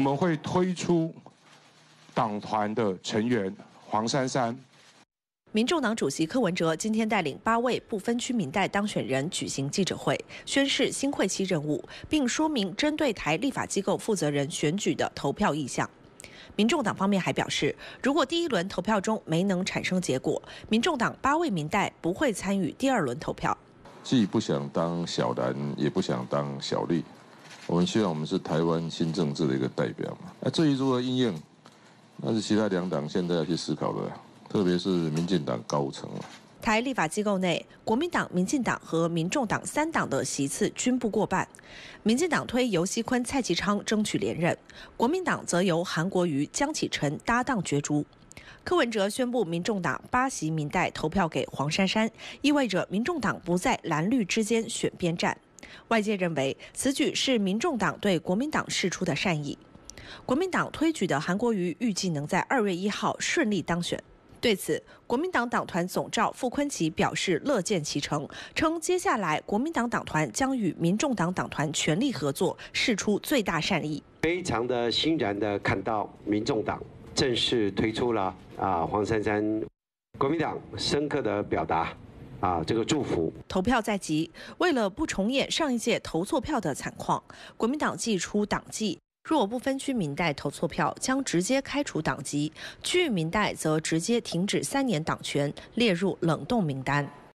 我们会推出党团的成员黄珊珊。民众党主席柯文哲今天带领八位不分区民代当选人举行记者会，宣示新会期任务，并说明针对台立法机构负责人选举的投票意向。民众党方面还表示，如果第一轮投票中没能产生结果，民众党八位民代不会参与第二轮投票。既不想当小蓝，也不想当小绿。我们希望我们是台湾新政治的一个代表嘛？啊、至于如何应用，那是其他两党现在要去思考的，特别是民进党高层。台立法机构内，国民党、民进党和民众党三党的席次均不过半。民进党推尤熙坤、蔡其昌争取连任，国民党则由韩国瑜、江启臣搭档角逐。柯文哲宣布，民众党八席民代投票给黄珊珊，意味着民众党不在蓝绿之间选边站。外界认为此举是民众党对国民党释出的善意。国民党推举的韩国瑜预计能在二月一号顺利当选。对此，国民党党团总召傅昆萁表示乐见其成，称接下来国民党党团将与民众党党团全力合作，释出最大善意。非常的欣然的看到民众党正式推出了啊黄珊珊，国民党深刻的表达。啊，这个祝福投票在即，为了不重演上一届投错票的惨况，国民党祭出党纪：若不分区民代投错票，将直接开除党籍；区域民代则直接停止三年党权，列入冷冻名单。